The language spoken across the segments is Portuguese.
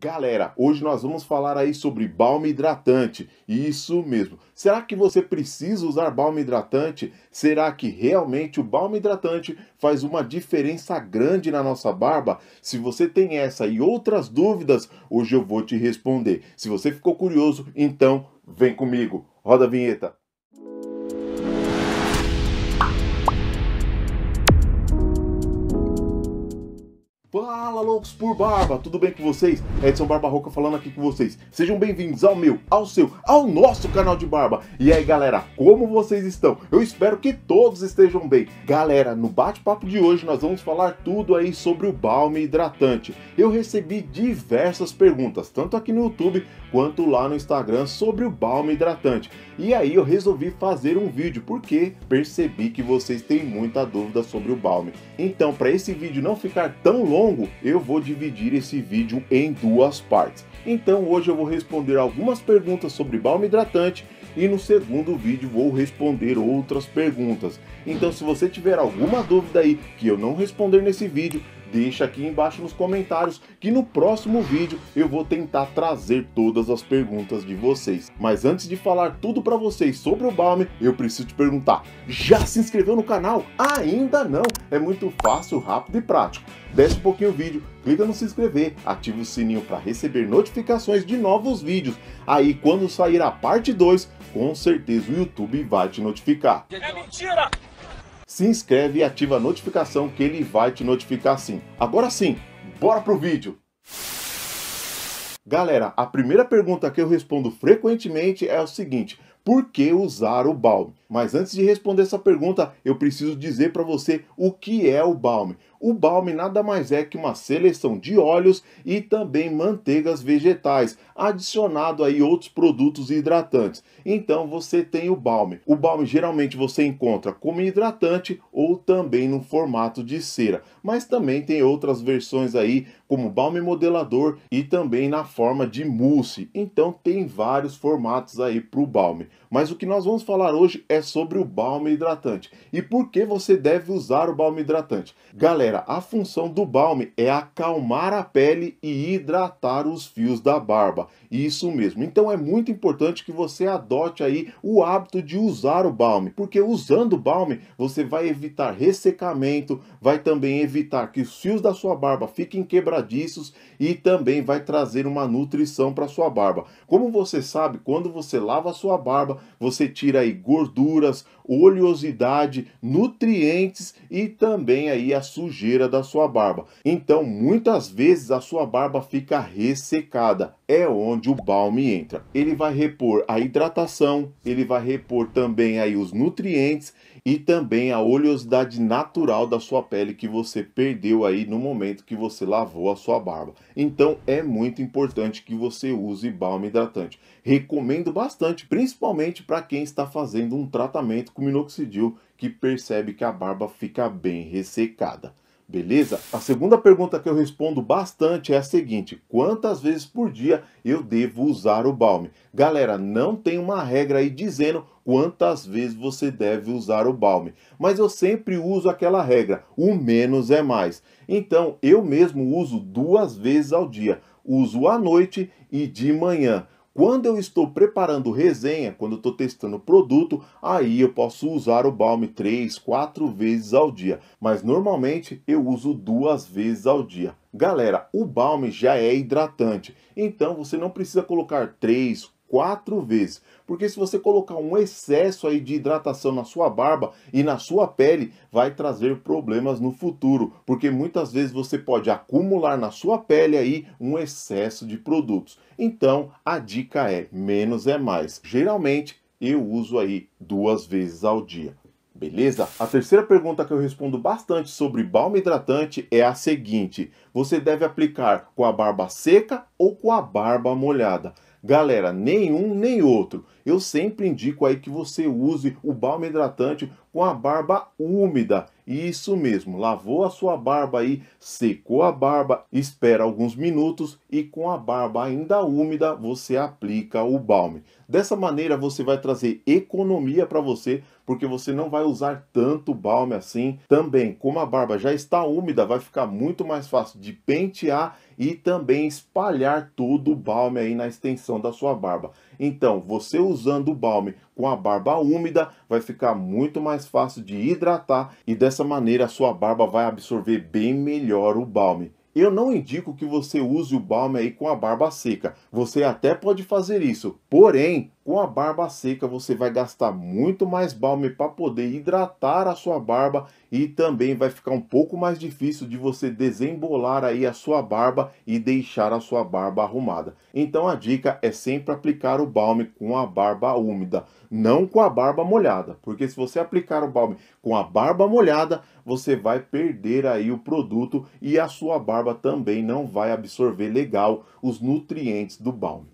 Galera, hoje nós vamos falar aí sobre balme hidratante. Isso mesmo. Será que você precisa usar balme hidratante? Será que realmente o balme hidratante faz uma diferença grande na nossa barba? Se você tem essa e outras dúvidas, hoje eu vou te responder. Se você ficou curioso, então vem comigo. Roda a vinheta. Fala loucos por barba, tudo bem com vocês? Edson Barba Roca falando aqui com vocês. Sejam bem-vindos ao meu, ao seu, ao nosso canal de barba. E aí galera, como vocês estão? Eu espero que todos estejam bem. Galera, no bate-papo de hoje nós vamos falar tudo aí sobre o balme hidratante. Eu recebi diversas perguntas, tanto aqui no YouTube quanto lá no Instagram, sobre o balme hidratante. E aí eu resolvi fazer um vídeo porque percebi que vocês têm muita dúvida sobre o balme. Então, para esse vídeo não ficar tão longo, erro, eu vou dividir esse vídeo em duas partes. Então hoje eu vou responder algumas perguntas sobre balme hidratante e no segundo vídeo vou responder outras perguntas. Então se você tiver alguma dúvida aí que eu não responder nesse vídeo, deixa aqui embaixo nos comentários que no próximo vídeo eu vou tentar trazer todas as perguntas de vocês. Mas antes de falar tudo para vocês sobre o Balme, eu preciso te perguntar, já se inscreveu no canal? Ainda não? É muito fácil, rápido e prático. Desce um pouquinho o vídeo, clica no se inscrever, ativa o sininho para receber notificações de novos vídeos. Aí quando sair a parte 2, com certeza o YouTube vai te notificar. É mentira! se inscreve e ativa a notificação que ele vai te notificar sim. Agora sim, bora pro vídeo! Galera, a primeira pergunta que eu respondo frequentemente é o seguinte: por que usar o balme? Mas antes de responder essa pergunta, eu preciso dizer para você o que é o balme. O balme nada mais é que uma seleção de óleos e também manteigas vegetais, adicionado aí outros produtos hidratantes. Então você tem o balme. O balme geralmente você encontra como hidratante ou também no formato de cera, mas também tem outras versões aí como balme modelador e também na forma de mousse. Então tem vários formatos aí para o balme. Mas o que nós vamos falar hoje é sobre o balme hidratante. E por que você deve usar o balme hidratante? Galera, a função do balme é acalmar a pele e hidratar os fios da barba. Isso mesmo. Então é muito importante que você adote aí o hábito de usar o balme, porque usando o balme você vai evitar ressecamento, vai também evitar que os fios da sua barba fiquem quebradiços e também vai trazer uma nutrição para sua barba. Como você sabe, quando você lava a sua barba, você tira aí gordura duras, oleosidade, nutrientes e também aí a sujeira da sua barba. Então, muitas vezes a sua barba fica ressecada. É onde o balme entra. Ele vai repor a hidratação, ele vai repor também aí os nutrientes e também a oleosidade natural da sua pele que você perdeu aí no momento que você lavou a sua barba. Então é muito importante que você use balme hidratante. Recomendo bastante, principalmente para quem está fazendo um tratamento com minoxidil, que percebe que a barba fica bem ressecada. Beleza? A segunda pergunta que eu respondo bastante é a seguinte: quantas vezes por dia eu devo usar o balme? Galera, não tem uma regra aí dizendo quantas vezes você deve usar o balme, mas eu sempre uso aquela regra: o menos é mais. Então, eu mesmo uso duas vezes ao dia, uso à noite e de manhã. Quando eu estou preparando resenha, quando eu estou testando produto, aí eu posso usar o balme 3, 4 vezes ao dia. Mas normalmente eu uso duas vezes ao dia. Galera, o balme já é hidratante, então você não precisa colocar 3, quatro vezes. Porque se você colocar um excesso aí de hidratação na sua barba e na sua pele, vai trazer problemas no futuro, porque muitas vezes você pode acumular na sua pele aí um excesso de produtos. Então, a dica é: menos é mais. Geralmente, eu uso aí duas vezes ao dia. Beleza? A terceira pergunta que eu respondo bastante sobre balma hidratante é a seguinte: você deve aplicar com a barba seca ou com a barba molhada. Galera, nenhum nem outro. Eu sempre indico aí que você use o balme hidratante com a barba úmida. Isso mesmo, lavou a sua barba aí, secou a barba, espera alguns minutos e com a barba ainda úmida você aplica o balme. Dessa maneira você vai trazer economia para você, porque você não vai usar tanto balme assim. Também, como a barba já está úmida, vai ficar muito mais fácil de pentear e também espalhar todo o balme aí na extensão da sua barba. Então, você usando o balme com a barba úmida, vai ficar muito mais fácil de hidratar e dessa maneira a sua barba vai absorver bem melhor o balme. Eu não indico que você use o balme aí com a barba seca. Você até pode fazer isso, porém com a barba seca, você vai gastar muito mais balme para poder hidratar a sua barba e também vai ficar um pouco mais difícil de você desembolar aí a sua barba e deixar a sua barba arrumada. Então a dica é sempre aplicar o balme com a barba úmida, não com a barba molhada, porque se você aplicar o balme com a barba molhada, você vai perder aí o produto e a sua barba também não vai absorver legal os nutrientes do balme.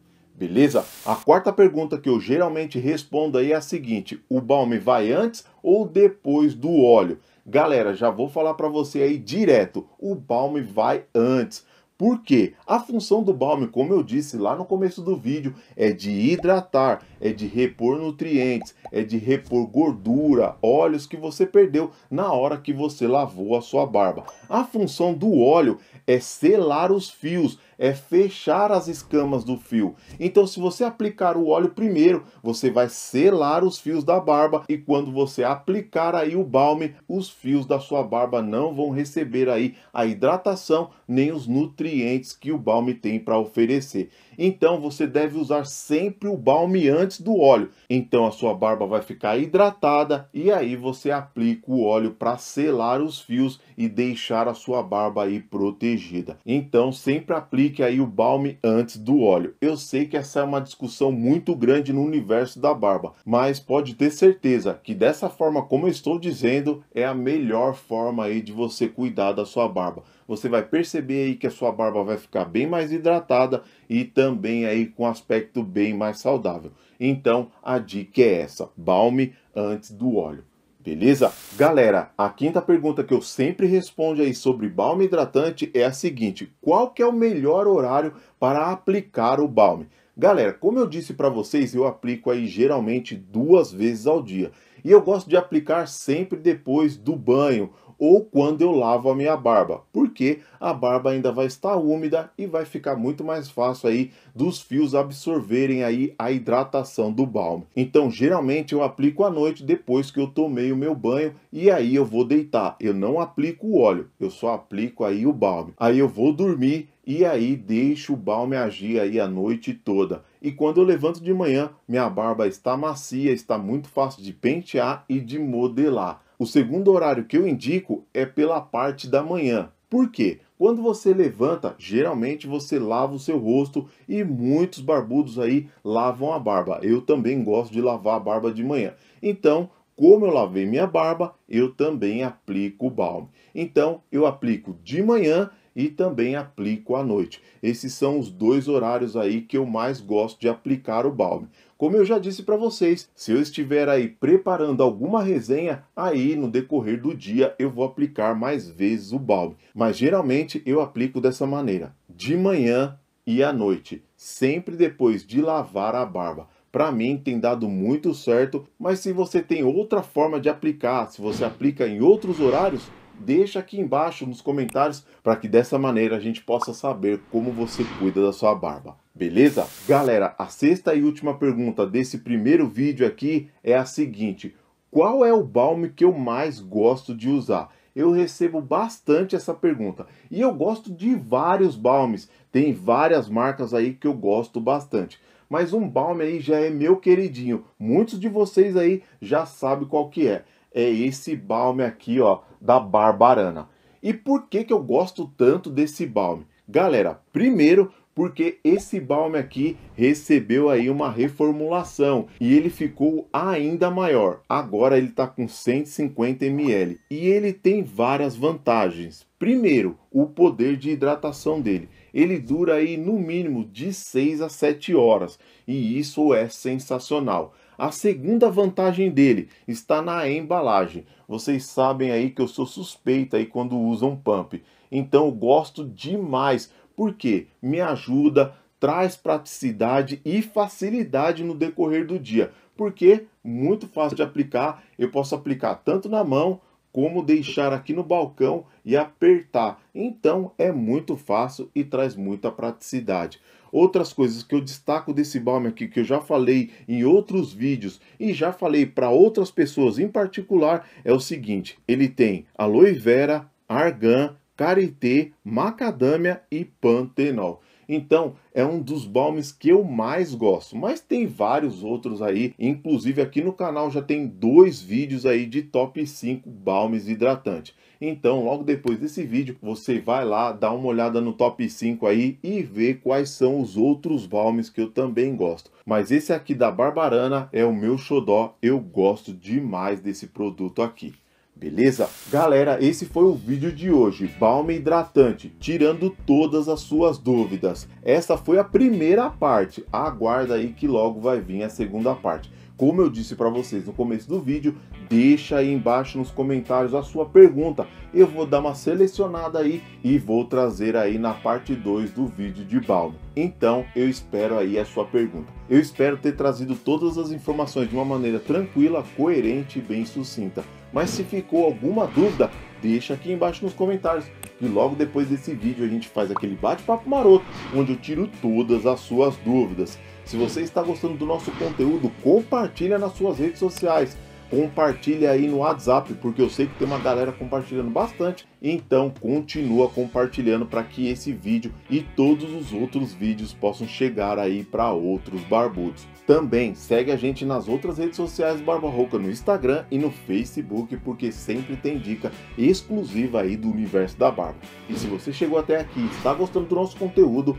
Beleza? A quarta pergunta que eu geralmente respondo aí é a seguinte: o balme vai antes ou depois do óleo? Galera, já vou falar para você aí direto: o balme vai antes. Por quê? A função do balme, como eu disse lá no começo do vídeo, é de hidratar, é de repor nutrientes, é de repor gordura, óleos que você perdeu na hora que você lavou a sua barba. A função do óleo é selar os fios, é fechar as escamas do fio. Então, se você aplicar o óleo primeiro, você vai selar os fios da barba e quando você aplicar aí o balme, os fios da sua barba não vão receber aí a hidratação nem os nutrientes que o balme tem para oferecer. Então você deve usar sempre o balme antes do óleo. Então a sua barba vai ficar hidratada e aí você aplica o óleo para selar os fios e deixar a sua barba aí protegida. Então sempre aplique aí o balme antes do óleo. Eu sei que essa é uma discussão muito grande no universo da barba, mas pode ter certeza que dessa forma como eu estou dizendo é a melhor forma aí de você cuidar da sua barba você vai perceber aí que a sua barba vai ficar bem mais hidratada e também aí com aspecto bem mais saudável. Então a dica é essa: balme antes do óleo. Beleza? Galera, a quinta pergunta que eu sempre respondo aí sobre balme hidratante é a seguinte: qual que é o melhor horário para aplicar o balme? Galera, como eu disse para vocês, eu aplico aí geralmente duas vezes ao dia. E eu gosto de aplicar sempre depois do banho ou quando eu lavo a minha barba, porque a barba ainda vai estar úmida e vai ficar muito mais fácil aí dos fios absorverem aí a hidratação do balme. Então, geralmente eu aplico à noite depois que eu tomei o meu banho e aí eu vou deitar. Eu não aplico o óleo, eu só aplico aí o balme. Aí eu vou dormir e aí deixo o balme agir aí a noite toda. E quando eu levanto de manhã, minha barba está macia, está muito fácil de pentear e de modelar. O segundo horário que eu indico é pela parte da manhã. Por quê? Quando você levanta, geralmente você lava o seu rosto e muitos barbudos aí lavam a barba. Eu também gosto de lavar a barba de manhã. Então, como eu lavei minha barba, eu também aplico o balme. Então, eu aplico de manhã e também aplico à noite. Esses são os dois horários aí que eu mais gosto de aplicar o balme. Como eu já disse para vocês, se eu estiver aí preparando alguma resenha, aí no decorrer do dia eu vou aplicar mais vezes o balme. Mas geralmente eu aplico dessa maneira, de manhã e à noite, sempre depois de lavar a barba. Para mim tem dado muito certo, mas se você tem outra forma de aplicar, se você aplica em outros horários, deixa aqui embaixo nos comentários para que dessa maneira a gente possa saber como você cuida da sua barba. Beleza? Galera, a sexta e última pergunta desse primeiro vídeo aqui é a seguinte: qual é o balme que eu mais gosto de usar? Eu recebo bastante essa pergunta e eu gosto de vários balmes. Tem várias marcas aí que eu gosto bastante mas um balme aí já é meu queridinho. Muitos de vocês aí já sabem qual que é é esse balme aqui, ó, da Barbarana. E por que, que eu gosto tanto desse balme? Galera, primeiro porque esse balme aqui recebeu aí uma reformulação e ele ficou ainda maior. Agora ele está com 150 ml e ele tem várias vantagens. Primeiro, o poder de hidratação dele. Ele dura aí no mínimo de 6 a 7 horas e isso é sensacional. A segunda vantagem dele está na embalagem. Vocês sabem aí que eu sou suspeita aí quando usam pump. Então eu gosto demais, porque me ajuda, traz praticidade e facilidade no decorrer do dia. Porque muito fácil de aplicar, eu posso aplicar tanto na mão como deixar aqui no balcão e apertar. Então é muito fácil e traz muita praticidade. Outras coisas que eu destaco desse balme aqui, que eu já falei em outros vídeos e já falei para outras pessoas em particular, é o seguinte: ele tem aloe vera, argan, karité, macadâmia e pantenol. Então, é um dos balmes que eu mais gosto, mas tem vários outros aí, inclusive aqui no canal já tem dois vídeos aí de top 5 balmes hidratantes. Então, logo depois desse vídeo, você vai lá, dá uma olhada no top 5 aí e vê quais são os outros balmes que eu também gosto. Mas esse aqui da Barbarana é o meu xodó, eu gosto demais desse produto aqui. Beleza? Galera, esse foi o vídeo de hoje, Balma hidratante, tirando todas as suas dúvidas. Essa foi a primeira parte, aguarda aí que logo vai vir a segunda parte. Como eu disse para vocês no começo do vídeo, deixa aí embaixo nos comentários a sua pergunta. Eu vou dar uma selecionada aí e vou trazer aí na parte 2 do vídeo de balde. Então, eu espero aí a sua pergunta. Eu espero ter trazido todas as informações de uma maneira tranquila, coerente e bem sucinta. Mas se ficou alguma dúvida, deixa aqui embaixo nos comentários. E logo depois desse vídeo a gente faz aquele bate-papo maroto, onde eu tiro todas as suas dúvidas. Se você está gostando do nosso conteúdo, compartilha nas suas redes sociais. Compartilha aí no WhatsApp, porque eu sei que tem uma galera compartilhando bastante. Então continua compartilhando para que esse vídeo e todos os outros vídeos possam chegar aí para outros barbudos. Também segue a gente nas outras redes sociais Barba Rouca no Instagram e no Facebook, porque sempre tem dica exclusiva aí do universo da barba. E se você chegou até aqui e está gostando do nosso conteúdo,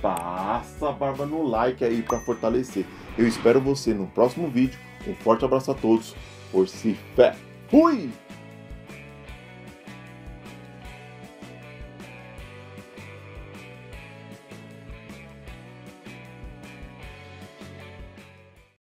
passa a barba no like aí para fortalecer. Eu espero você no próximo vídeo. Um forte abraço a todos. Por si fé. Fui!